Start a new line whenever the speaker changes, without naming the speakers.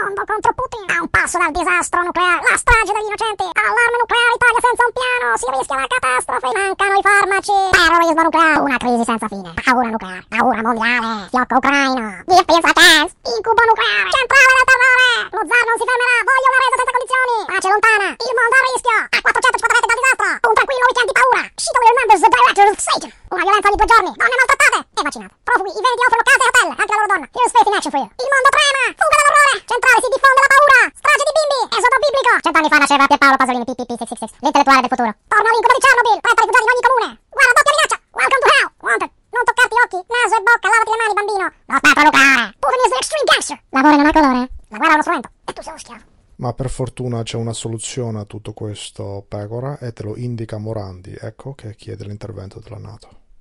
mondo contro Putin. A un passo dal disastro nucleare, la strage degli innocenti, allarme nucleare, Italia senza un piano, si rischia la catastrofe, mancano i farmaci, terrorismo nucleare, una crisi senza fine, paura nucleare, paura mondiale, fiocco ucraino, dispensa vacanze, incubo nucleare, centrale del terrore, lo zar non si fermerà, voglio una resa senza condizioni, pace lontana, il mondo a rischio, a 400 ci potrete dal disastro, un tranquillo weekend di paura, she will remember the director of Satan, una violenza ogni due giorni, donne maltrattate e vaccinate, profughi, i veneti offrono case e hotel, anche la loro donna, here's faith in action for you, il mondo tra pubblico! Cent'anni fa nasceva Pierpaolo Pasolini, PPP666, l'intellettuale del futuro. Torna all'incubo di Chernobyl, poeta rifugiato in ogni comune! Guarda, doppia minaccia! Welcome to hell! Wanted! Non toccarti occhi, naso e bocca, lavati le mani, bambino! Lo spacco nucleare! Putin is an extreme gangster! L'amore non ha colore, la guerra è uno strumento, e tu sei uno schiavo.
Ma per fortuna c'è una soluzione a tutto questo, Pecora, e te lo indica Morandi, ecco che chiede l'intervento della Nato.